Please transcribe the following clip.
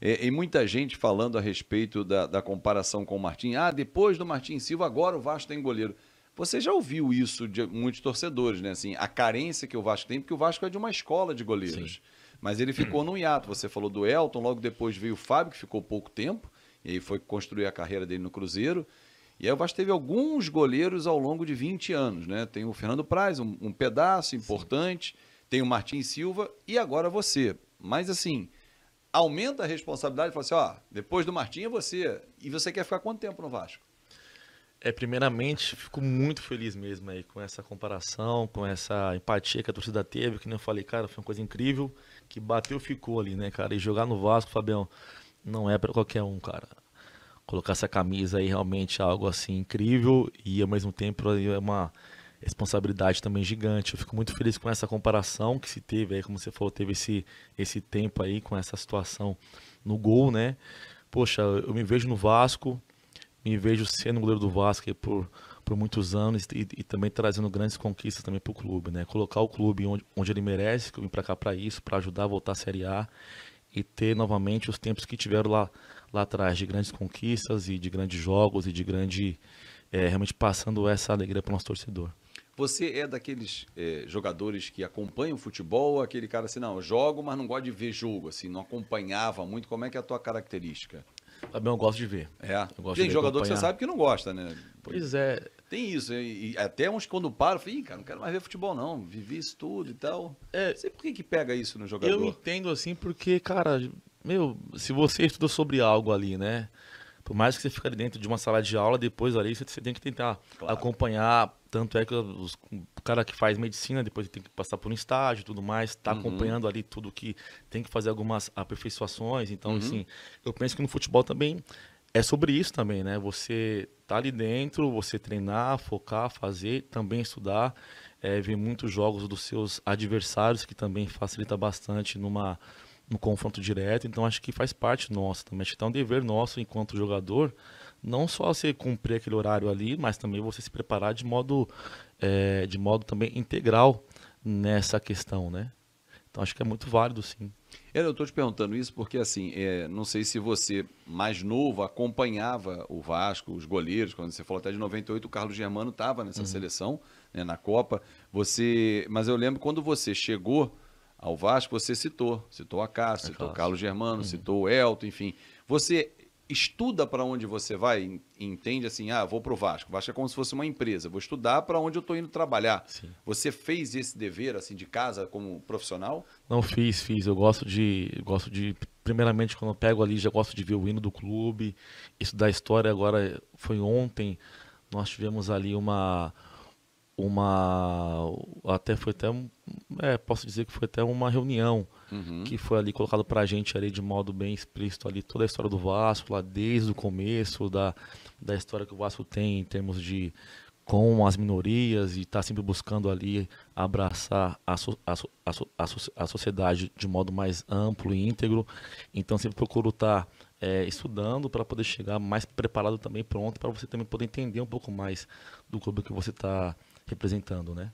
É, e muita gente falando a respeito da, da comparação com o Martim. Ah, depois do Martim Silva, agora o Vasco tem goleiro. Você já ouviu isso de muitos torcedores, né? Assim, a carência que o Vasco tem, porque o Vasco é de uma escola de goleiros. Sim. Mas ele ficou num hiato. Você falou do Elton, logo depois veio o Fábio, que ficou pouco tempo, e aí foi construir a carreira dele no Cruzeiro. E aí o Vasco teve alguns goleiros ao longo de 20 anos, né? Tem o Fernando Praz, um, um pedaço importante, Sim. tem o Martin Silva e agora você. Mas assim, aumenta a responsabilidade e fala assim: ó, depois do Martim é você. E você quer ficar quanto tempo no Vasco? É, primeiramente, fico muito feliz mesmo aí com essa comparação, com essa empatia que a torcida teve, que nem eu falei, cara, foi uma coisa incrível, que bateu ficou ali, né, cara? E jogar no Vasco, Fabião, não é para qualquer um, cara. Colocar essa camisa aí realmente é algo assim incrível e ao mesmo tempo é uma responsabilidade também gigante. Eu fico muito feliz com essa comparação que se teve aí, como você falou, teve esse, esse tempo aí com essa situação no gol, né? Poxa, eu me vejo no Vasco, me vejo sendo goleiro do Vasco por, por muitos anos e, e também trazendo grandes conquistas também para o clube, né? Colocar o clube onde, onde ele merece, que eu vim para cá para isso, para ajudar a voltar à Série A e ter novamente os tempos que tiveram lá, lá atrás, de grandes conquistas e de grandes jogos e de grande... É, realmente passando essa alegria para o nosso torcedor. Você é daqueles é, jogadores que acompanham o futebol, aquele cara assim, não, jogo, mas não gosta de ver jogo, assim, não acompanhava muito. Como é que é a tua característica? Também eu gosto de ver. É. Tem de jogador acompanhar. que você sabe que não gosta, né? Pois é. Tem isso. E, até uns quando param, eu cara, não quero mais ver futebol, não. Vivi isso tudo e tal. É, sei por que, que pega isso no jogador. Eu entendo assim, porque, cara, meu, se você estuda sobre algo ali, né? por mais que você fique dentro de uma sala de aula, depois ali você, você tem que tentar claro. acompanhar. Tanto é que os, o cara que faz medicina, depois tem que passar por um estágio e tudo mais, tá uhum. acompanhando ali tudo que tem que fazer algumas aperfeiçoações. Então, uhum. assim, eu penso que no futebol também é sobre isso também, né? Você tá ali dentro, você treinar, focar, fazer, também estudar, é, ver muitos jogos dos seus adversários, que também facilita bastante numa no confronto direto, então acho que faz parte nossa também. Acho que é um dever nosso enquanto jogador, não só você cumprir aquele horário ali, mas também você se preparar de modo, é, de modo também integral nessa questão, né? Então acho que é muito válido, sim. Eu estou te perguntando isso porque, assim, é, não sei se você, mais novo, acompanhava o Vasco, os goleiros, quando você falou até de 98, o Carlos Germano estava nessa uhum. seleção, né, na Copa. Você, Mas eu lembro quando você chegou ao Vasco, você citou. Citou a Cássio, citou o Carlos Germano, uhum. citou o Elton, enfim. Você estuda para onde você vai e entende assim, ah, vou para o Vasco. Vasco é como se fosse uma empresa. Vou estudar para onde eu estou indo trabalhar. Sim. Você fez esse dever assim de casa como profissional? Não fiz, fiz. Eu gosto de, gosto de primeiramente quando eu pego ali já gosto de ver o hino do clube, estudar da história. Agora eh, foi ontem nós tivemos ali uma uma até foi até é, posso dizer que foi até uma reunião uhum. que foi ali colocado para a gente ali de modo bem explícito ali toda a história do Vasco lá desde o começo da, da história que o Vasco tem em termos de com as minorias e está sempre buscando ali abraçar a, so, a, a, a, sociedade de modo mais amplo e íntegro então sempre procuro estar tá, é, estudando para poder chegar mais preparado também pronto para você também poder entender um pouco mais do clube que você está representando, né?